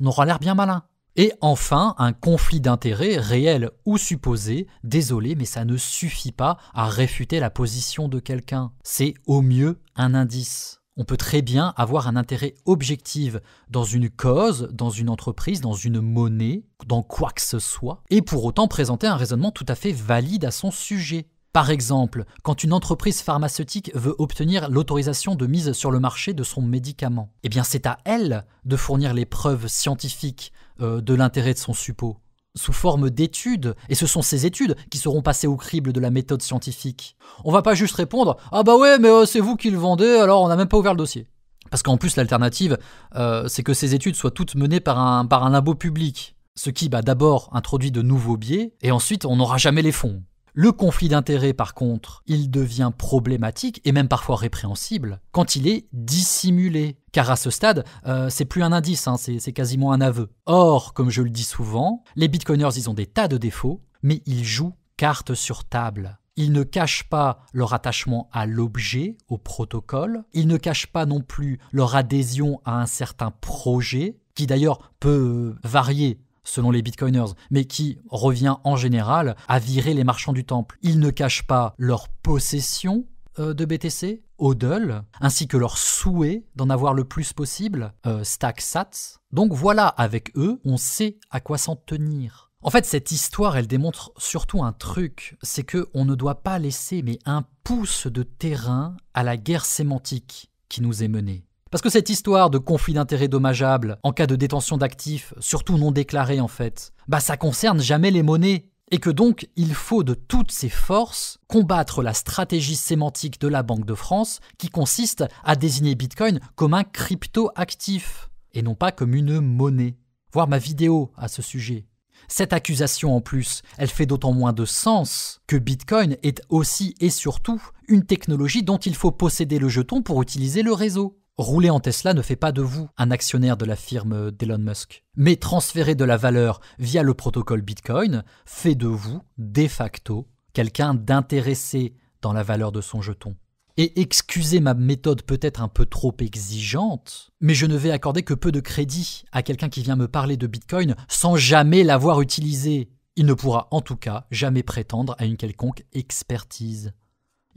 A: On aura l'air bien malin. Et enfin, un conflit d'intérêts réel ou supposé, désolé, mais ça ne suffit pas à réfuter la position de quelqu'un. C'est au mieux un indice. On peut très bien avoir un intérêt objectif dans une cause, dans une entreprise, dans une monnaie, dans quoi que ce soit, et pour autant présenter un raisonnement tout à fait valide à son sujet. Par exemple, quand une entreprise pharmaceutique veut obtenir l'autorisation de mise sur le marché de son médicament, eh bien c'est à elle de fournir les preuves scientifiques euh, de l'intérêt de son suppôt sous forme d'études, et ce sont ces études qui seront passées au crible de la méthode scientifique. On va pas juste répondre Ah bah ouais, mais euh, c'est vous qui le vendez, alors on n'a même pas ouvert le dossier. Parce qu'en plus, l'alternative, euh, c'est que ces études soient toutes menées par un, par labo public, ce qui, bah, d'abord, introduit de nouveaux biais, et ensuite, on n'aura jamais les fonds. Le conflit d'intérêts, par contre, il devient problématique et même parfois répréhensible quand il est dissimulé. Car à ce stade, euh, c'est plus un indice, hein, c'est quasiment un aveu. Or, comme je le dis souvent, les bitcoiners, ils ont des tas de défauts, mais ils jouent carte sur table. Ils ne cachent pas leur attachement à l'objet, au protocole. Ils ne cachent pas non plus leur adhésion à un certain projet, qui d'ailleurs peut varier selon les bitcoiners, mais qui revient en général à virer les marchands du temple. Ils ne cachent pas leur possession euh, de BTC, HODL, ainsi que leur souhait d'en avoir le plus possible, StackSats. Euh, stack Sats. Donc voilà, avec eux, on sait à quoi s'en tenir. En fait, cette histoire, elle démontre surtout un truc, c'est que on ne doit pas laisser mais un pouce de terrain à la guerre sémantique qui nous est menée. Parce que cette histoire de conflit d'intérêts dommageable en cas de détention d'actifs, surtout non déclarés en fait, bah ça concerne jamais les monnaies. Et que donc il faut de toutes ses forces combattre la stratégie sémantique de la Banque de France qui consiste à désigner Bitcoin comme un crypto-actif et non pas comme une monnaie. Voir ma vidéo à ce sujet. Cette accusation en plus, elle fait d'autant moins de sens que Bitcoin est aussi et surtout une technologie dont il faut posséder le jeton pour utiliser le réseau. Rouler en Tesla ne fait pas de vous un actionnaire de la firme d'Elon Musk, mais transférer de la valeur via le protocole Bitcoin fait de vous, de facto, quelqu'un d'intéressé dans la valeur de son jeton. Et excusez ma méthode peut-être un peu trop exigeante, mais je ne vais accorder que peu de crédit à quelqu'un qui vient me parler de Bitcoin sans jamais l'avoir utilisé. Il ne pourra en tout cas jamais prétendre à une quelconque expertise.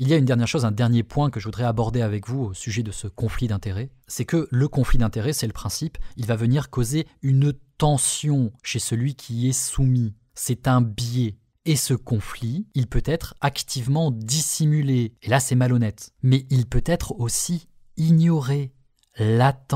A: Il y a une dernière chose, un dernier point que je voudrais aborder avec vous au sujet de ce conflit d'intérêts, c'est que le conflit d'intérêts, c'est le principe, il va venir causer une tension chez celui qui est soumis. C'est un biais. Et ce conflit, il peut être activement dissimulé, et là c'est malhonnête, mais il peut être aussi ignoré, latent,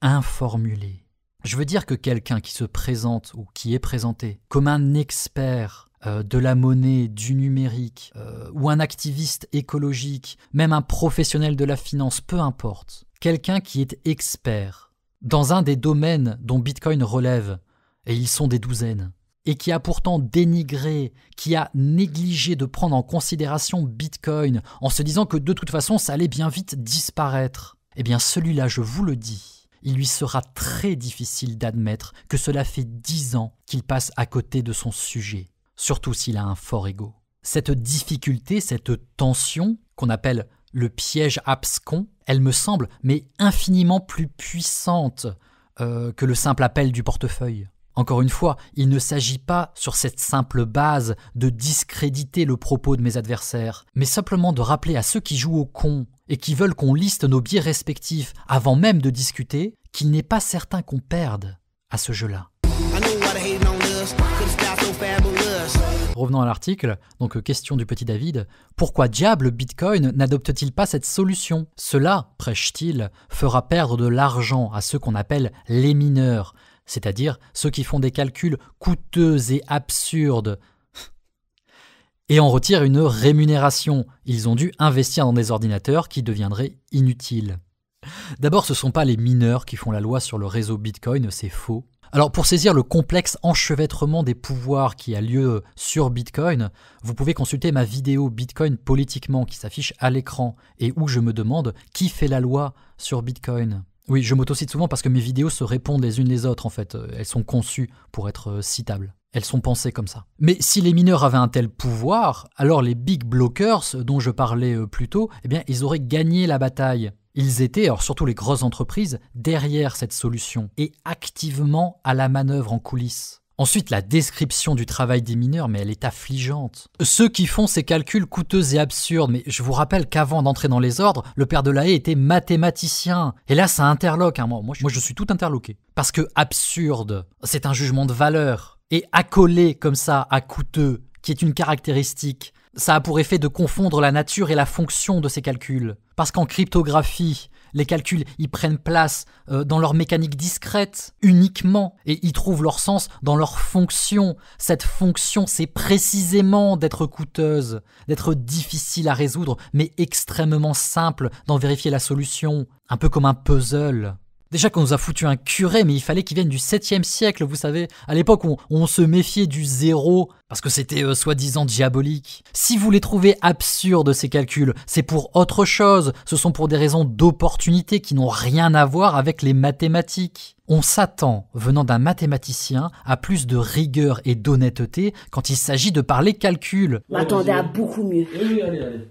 A: informulé. Je veux dire que quelqu'un qui se présente ou qui est présenté comme un expert euh, de la monnaie, du numérique, euh, ou un activiste écologique, même un professionnel de la finance, peu importe, quelqu'un qui est expert dans un des domaines dont Bitcoin relève, et ils sont des douzaines, et qui a pourtant dénigré, qui a négligé de prendre en considération Bitcoin en se disant que de toute façon ça allait bien vite disparaître, eh bien celui-là, je vous le dis, il lui sera très difficile d'admettre que cela fait dix ans qu'il passe à côté de son sujet surtout s'il a un fort ego. Cette difficulté, cette tension qu'on appelle le piège abscon, elle me semble, mais infiniment plus puissante euh, que le simple appel du portefeuille. Encore une fois, il ne s'agit pas, sur cette simple base, de discréditer le propos de mes adversaires, mais simplement de rappeler à ceux qui jouent au con et qui veulent qu'on liste nos biais respectifs avant même de discuter, qu'il n'est pas certain qu'on perde à ce jeu-là. Revenons à l'article, donc euh, question du petit David, pourquoi diable Bitcoin n'adopte-t-il pas cette solution Cela, prêche-t-il, fera perdre de l'argent à ceux qu'on appelle les mineurs, c'est-à-dire ceux qui font des calculs coûteux et absurdes et en retire une rémunération. Ils ont dû investir dans des ordinateurs qui deviendraient inutiles. D'abord, ce ne sont pas les mineurs qui font la loi sur le réseau Bitcoin, c'est faux. Alors pour saisir le complexe enchevêtrement des pouvoirs qui a lieu sur Bitcoin, vous pouvez consulter ma vidéo Bitcoin politiquement qui s'affiche à l'écran et où je me demande qui fait la loi sur Bitcoin. Oui, je m'autocite souvent parce que mes vidéos se répondent les unes les autres en fait, euh, elles sont conçues pour être euh, citables. Elles sont pensées comme ça. Mais si les mineurs avaient un tel pouvoir, alors les big blockers dont je parlais euh, plus tôt, eh bien ils auraient gagné la bataille. Ils étaient, alors surtout les grosses entreprises, derrière cette solution et activement à la manœuvre en coulisses. Ensuite, la description du travail des mineurs, mais elle est affligeante. Ceux qui font ces calculs coûteux et absurdes, mais je vous rappelle qu'avant d'entrer dans les ordres, le père de la était mathématicien. Et là, ça interloque. Hein, moi, moi, je suis tout interloqué. Parce que absurde, c'est un jugement de valeur. Et accolé comme ça à coûteux, qui est une caractéristique, ça a pour effet de confondre la nature et la fonction de ces calculs parce qu'en cryptographie, les calculs ils prennent place euh, dans leur mécanique discrète uniquement et ils trouvent leur sens dans leur fonction. Cette fonction, c'est précisément d'être coûteuse, d'être difficile à résoudre, mais extrêmement simple d'en vérifier la solution, un peu comme un puzzle. Déjà qu'on nous a foutu un curé, mais il fallait qu'il vienne du 7e siècle, vous savez, à l'époque on, se méfiait du zéro, parce que c'était euh, soi-disant diabolique. Si vous les trouvez absurdes ces calculs, c'est pour autre chose, ce sont pour des raisons d'opportunité qui n'ont rien à voir avec les mathématiques. On s'attend, venant d'un mathématicien, à plus de rigueur et d'honnêteté quand il s'agit de parler calcul.
B: m'attendait à beaucoup mieux. allez,
A: allez.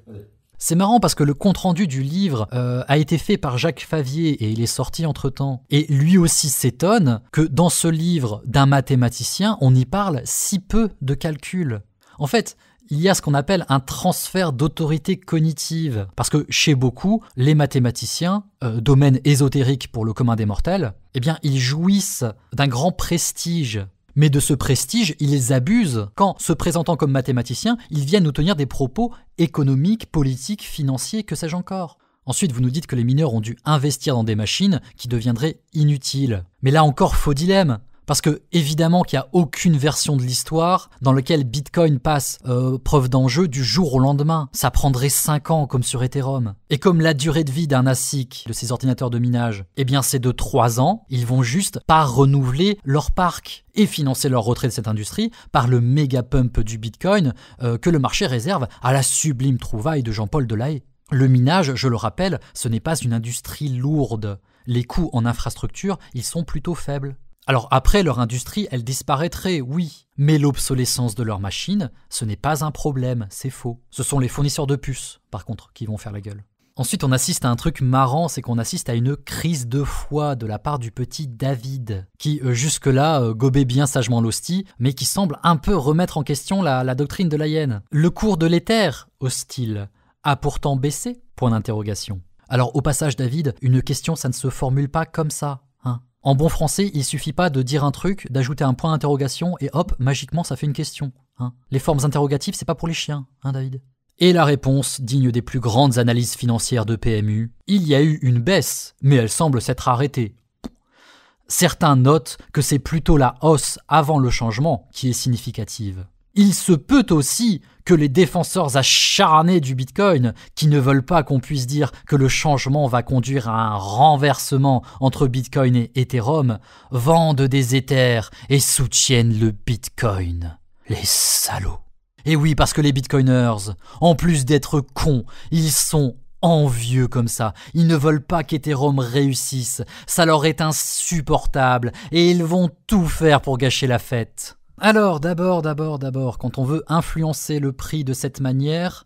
A: C'est marrant parce que le compte-rendu du livre euh, a été fait par Jacques Favier et il est sorti entre-temps. Et lui aussi s'étonne que dans ce livre d'un mathématicien, on y parle si peu de calcul. En fait, il y a ce qu'on appelle un transfert d'autorité cognitive. Parce que chez beaucoup, les mathématiciens, euh, domaine ésotérique pour le commun des mortels, eh bien, ils jouissent d'un grand prestige mais de ce prestige, ils abusent quand, se présentant comme mathématiciens, ils viennent nous tenir des propos économiques, politiques, financiers, que sais-je encore. Ensuite, vous nous dites que les mineurs ont dû investir dans des machines qui deviendraient inutiles. Mais là encore, faux dilemme. Parce que évidemment qu'il n'y a aucune version de l'histoire dans laquelle Bitcoin passe euh, preuve d'enjeu du jour au lendemain. Ça prendrait 5 ans comme sur Ethereum. Et comme la durée de vie d'un ASIC, de ces ordinateurs de minage, eh bien c'est de 3 ans, ils vont juste pas renouveler leur parc et financer leur retrait de cette industrie par le méga pump du Bitcoin euh, que le marché réserve à la sublime trouvaille de Jean-Paul Delahaye. Le minage, je le rappelle, ce n'est pas une industrie lourde. Les coûts en infrastructure, ils sont plutôt faibles. Alors après, leur industrie, elle disparaîtrait, oui, mais l'obsolescence de leurs machines, ce n'est pas un problème, c'est faux. Ce sont les fournisseurs de puces, par contre, qui vont faire la gueule. Ensuite, on assiste à un truc marrant, c'est qu'on assiste à une crise de foi de la part du petit David, qui euh, jusque-là euh, gobait bien sagement l'hostie, mais qui semble un peu remettre en question la, la doctrine de la hyène. Le cours de l'éther, hostile, a pourtant baissé Point d'interrogation. Alors au passage David, une question ça ne se formule pas comme ça. En bon français, il suffit pas de dire un truc, d'ajouter un point d'interrogation et hop, magiquement ça fait une question. Hein. Les formes interrogatives, c'est pas pour les chiens, hein, David et la réponse, digne des plus grandes analyses financières de PMU, il y a eu une baisse, mais elle semble s'être arrêtée. Certains notent que c'est plutôt la hausse avant le changement qui est significative. Il se peut aussi que les défenseurs acharnés du Bitcoin, qui ne veulent pas qu'on puisse dire que le changement va conduire à un renversement entre Bitcoin et Ethereum, vendent des Ethers et soutiennent le Bitcoin. Les salauds. Et oui, parce que les Bitcoiners, en plus d'être cons, ils sont envieux comme ça. Ils ne veulent pas qu'Ethereum réussisse. Ça leur est insupportable et ils vont tout faire pour gâcher la fête. Alors, d'abord, d'abord, d'abord, quand on veut influencer le prix de cette manière,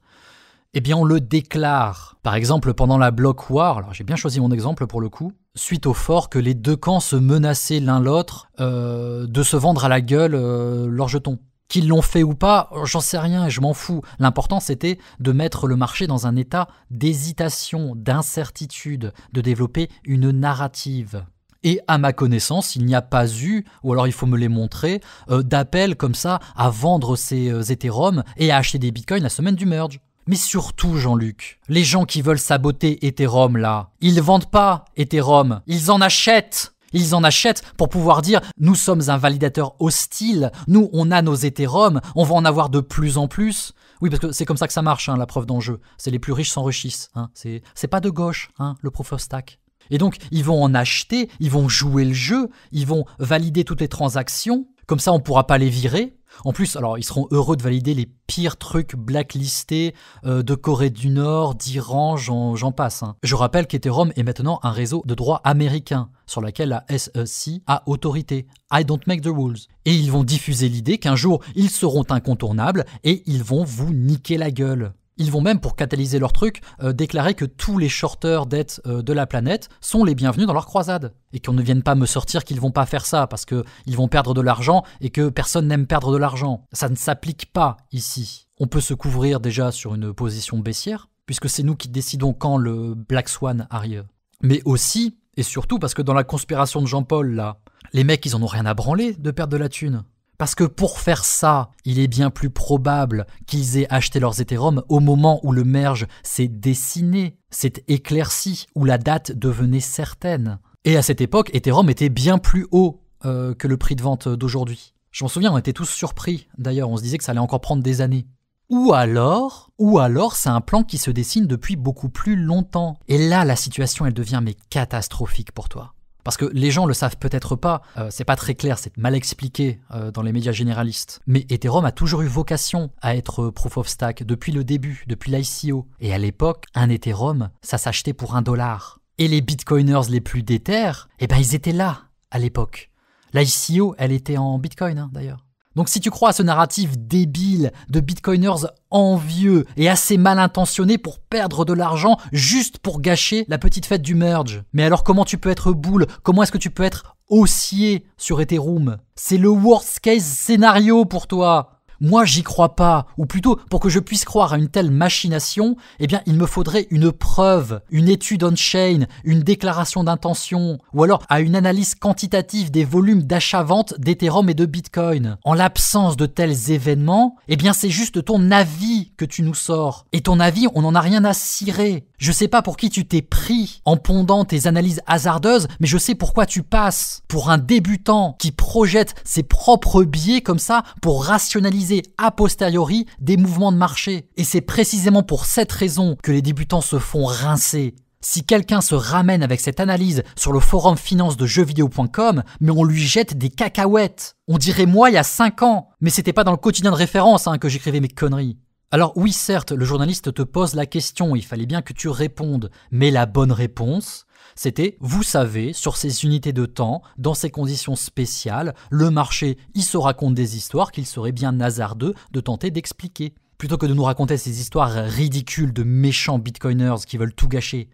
A: eh bien on le déclare. Par exemple, pendant la Block War, j'ai bien choisi mon exemple pour le coup, suite au fort que les deux camps se menaçaient l'un l'autre euh, de se vendre à la gueule euh, leurs jetons. Qu'ils l'ont fait ou pas, j'en sais rien et je m'en fous. L'important c'était de mettre le marché dans un état d'hésitation, d'incertitude, de développer une narrative. Et à ma connaissance, il n'y a pas eu, ou alors il faut me les montrer, euh, d'appels d'appel comme ça à vendre ces euh, Ethereum et à acheter des bitcoins la semaine du merge. Mais surtout, Jean-Luc, les gens qui veulent saboter Ethereum là, ils vendent pas Ethereum, ils en achètent. Ils en achètent pour pouvoir dire nous sommes un validateur hostile, nous on a nos Ethereum, on va en avoir de plus en plus. Oui, parce que c'est comme ça que ça marche, hein, la preuve d'enjeu. C'est les plus riches s'enrichissent. Hein. C'est pas de gauche, hein, le of Stack. Et donc, ils vont en acheter, ils vont jouer le jeu, ils vont valider toutes les transactions. Comme ça, on ne pourra pas les virer. En plus, alors, ils seront heureux de valider les pires trucs blacklistés euh, de Corée du Nord, d'Iran, j'en passe. Hein. Je rappelle qu'Ethereum est maintenant un réseau de droit américain sur lequel la SEC a autorité. I don't make the rules. Et ils vont diffuser l'idée qu'un jour, ils seront incontournables et ils vont vous niquer la gueule. Ils vont même, pour catalyser leur truc, euh, déclarer que tous les shorteurs dettes euh, de la planète sont les bienvenus dans leur croisade. Et qu'on ne vienne pas me sortir qu'ils vont pas faire ça, parce qu'ils vont perdre de l'argent et que personne n'aime perdre de l'argent. Ça ne s'applique pas ici. On peut se couvrir déjà sur une position baissière, puisque c'est nous qui décidons quand le Black Swan arrive. Mais aussi, et surtout parce que dans la conspiration de Jean-Paul, là, les mecs, ils en ont rien à branler de perdre de la thune. Parce que pour faire ça, il est bien plus probable qu'ils aient acheté leurs Ethereum au moment où le merge s'est dessiné, s'est éclairci, où la date devenait certaine. Et à cette époque, Ethereum était bien plus haut euh, que le prix de vente d'aujourd'hui. Je m'en souviens, on était tous surpris d'ailleurs, on se disait que ça allait encore prendre des années. Ou alors, ou alors c'est un plan qui se dessine depuis beaucoup plus longtemps. Et là, la situation, elle devient mais catastrophique pour toi. Parce que les gens le savent peut-être pas, euh, c'est pas très clair, c'est mal expliqué euh, dans les médias généralistes. Mais Ethereum a toujours eu vocation à être proof of stack depuis le début, depuis l'ICO. Et à l'époque, un Ethereum, ça s'achetait pour un dollar. Et les bitcoiners les plus déter, eh ben ils étaient là à l'époque. L'ICO, elle était en bitcoin hein, d'ailleurs. Donc si tu crois à ce narratif débile de bitcoiners envieux et assez mal intentionnés pour perdre de l'argent juste pour gâcher la petite fête du merge, mais alors comment tu peux être boule Comment est-ce que tu peux être haussier sur Ethereum C'est le worst case scénario pour toi moi, j'y crois pas, ou plutôt, pour que je puisse croire à une telle machination, eh bien, il me faudrait une preuve, une étude on-chain, une déclaration d'intention, ou alors à une analyse quantitative des volumes d'achat-vente d'Ethereum et de Bitcoin. En l'absence de tels événements, eh bien, c'est juste ton avis que tu nous sors. Et ton avis, on n'en a rien à cirer. Je sais pas pour qui tu t'es pris en pondant tes analyses hasardeuses, mais je sais pourquoi tu passes. Pour un débutant qui projette ses propres biais comme ça pour rationaliser a posteriori des mouvements de marché. Et c'est précisément pour cette raison que les débutants se font rincer. Si quelqu'un se ramène avec cette analyse sur le forum finance de jeuxvideo.com, mais on lui jette des cacahuètes. On dirait moi il y a 5 ans, mais c'était pas dans le quotidien de référence hein, que j'écrivais mes conneries. Alors oui, certes, le journaliste te pose la question, il fallait bien que tu répondes, mais la bonne réponse, c'était vous savez, sur ces unités de temps, dans ces conditions spéciales, le marché y se raconte des histoires qu'il serait bien hasardeux de tenter d'expliquer. Plutôt que de nous raconter ces histoires ridicules de méchants bitcoiners qui veulent tout gâcher.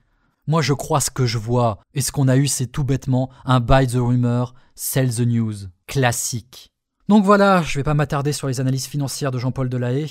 A: Moi je crois ce que je vois, et ce qu'on a eu c'est tout bêtement un buy the rumor, sell the news, classique. Donc voilà, je vais pas m'attarder sur les analyses financières de Jean-Paul Delahaye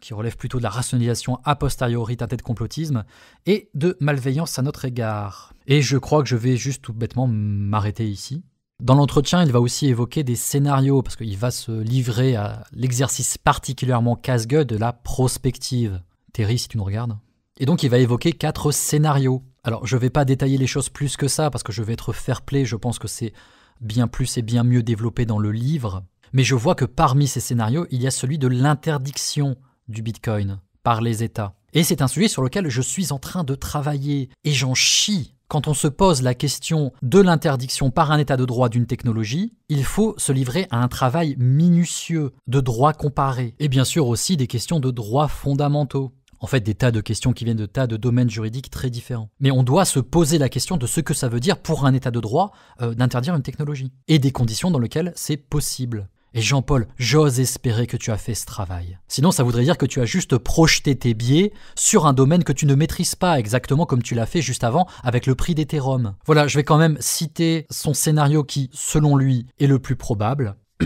A: qui relève plutôt de la rationalisation a posteriori teintée de complotisme, et de malveillance à notre égard. Et je crois que je vais juste tout bêtement m'arrêter ici. Dans l'entretien, il va aussi évoquer des scénarios, parce qu'il va se livrer à l'exercice particulièrement casse-gueule de la prospective. Terry, si tu nous regardes. Et donc, il va évoquer quatre scénarios. Alors, je ne vais pas détailler les choses plus que ça, parce que je vais être fair-play, je pense que c'est bien plus et bien mieux développé dans le livre. Mais je vois que parmi ces scénarios, il y a celui de l'interdiction, du Bitcoin par les États. Et c'est un sujet sur lequel je suis en train de travailler et j'en chie. Quand on se pose la question de l'interdiction par un état de droit d'une technologie, il faut se livrer à un travail minutieux de droit comparé et bien sûr aussi des questions de droits fondamentaux. En fait, des tas de questions qui viennent de tas de domaines juridiques très différents. Mais on doit se poser la question de ce que ça veut dire pour un état de droit euh, d'interdire une technologie et des conditions dans lesquelles c'est possible. Et Jean-Paul, j'ose espérer que tu as fait ce travail. Sinon, ça voudrait dire que tu as juste projeté tes biais sur un domaine que tu ne maîtrises pas exactement comme tu l'as fait juste avant avec le prix d'Ethereum. Voilà, je vais quand même citer son scénario qui, selon lui, est le plus probable. [CLEARS THROAT]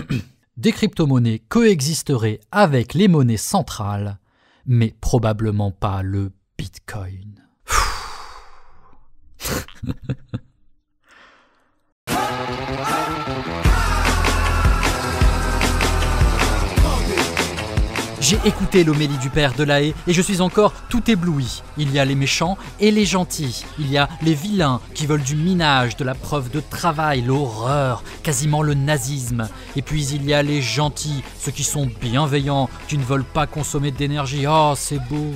A: Des crypto-monnaies coexisteraient avec les monnaies centrales, mais probablement pas le Bitcoin. [LAUGHS] J'ai écouté l'homélie du père de la et je suis encore tout ébloui. Il y a les méchants et les gentils. Il y a les vilains qui veulent du minage, de la preuve de travail, l'horreur, quasiment le nazisme. Et puis il y a les gentils, ceux qui sont bienveillants, qui ne veulent pas consommer d'énergie. Oh, c'est beau.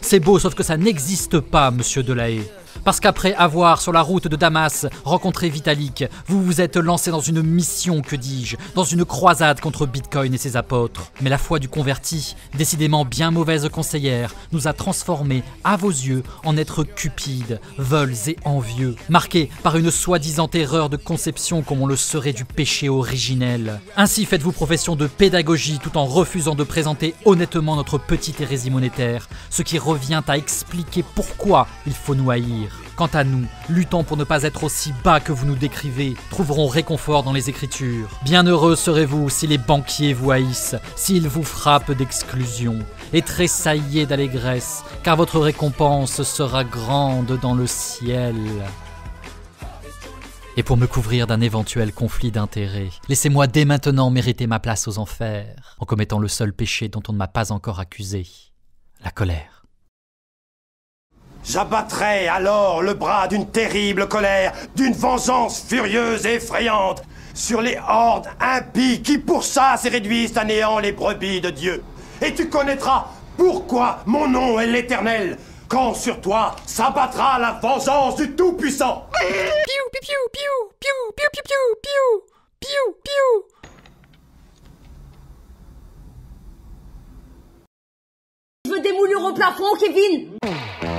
A: C'est beau, sauf que ça n'existe pas, monsieur Delahaye. Parce qu'après avoir, sur la route de Damas, rencontré Vitalik, vous vous êtes lancé dans une mission, que dis-je, dans une croisade contre Bitcoin et ses apôtres. Mais la foi du converti, décidément bien mauvaise conseillère, nous a transformés, à vos yeux, en êtres cupides, vols et envieux, marqués par une soi-disant erreur de conception comme on le serait du péché originel. Ainsi faites-vous profession de pédagogie tout en refusant de présenter honnêtement notre petite hérésie monétaire, ce qui revient à expliquer pourquoi il faut nous haïr. Quant à nous, luttant pour ne pas être aussi bas que vous nous décrivez, trouverons réconfort dans les Écritures. Bienheureux serez-vous si les banquiers vous haïssent, s'ils vous frappent d'exclusion, et tressaillez d'allégresse, car votre récompense sera grande dans le ciel. Et pour me couvrir d'un éventuel conflit d'intérêts, laissez-moi dès maintenant mériter ma place aux enfers, en commettant le seul péché dont on ne m'a pas encore accusé, la colère.
B: J'abattrai alors le bras d'une terrible colère, d'une vengeance furieuse et effrayante sur les hordes impies qui pour ça se
A: réduisent à néant les brebis de Dieu. Et tu connaîtras pourquoi mon nom est l'Éternel, quand sur toi s'abattra la vengeance du Tout-Puissant. Piou,
B: piou, piou, piou, piou, piou, piou, piou, piou, piou.
A: Je veux des au plafond, Kevin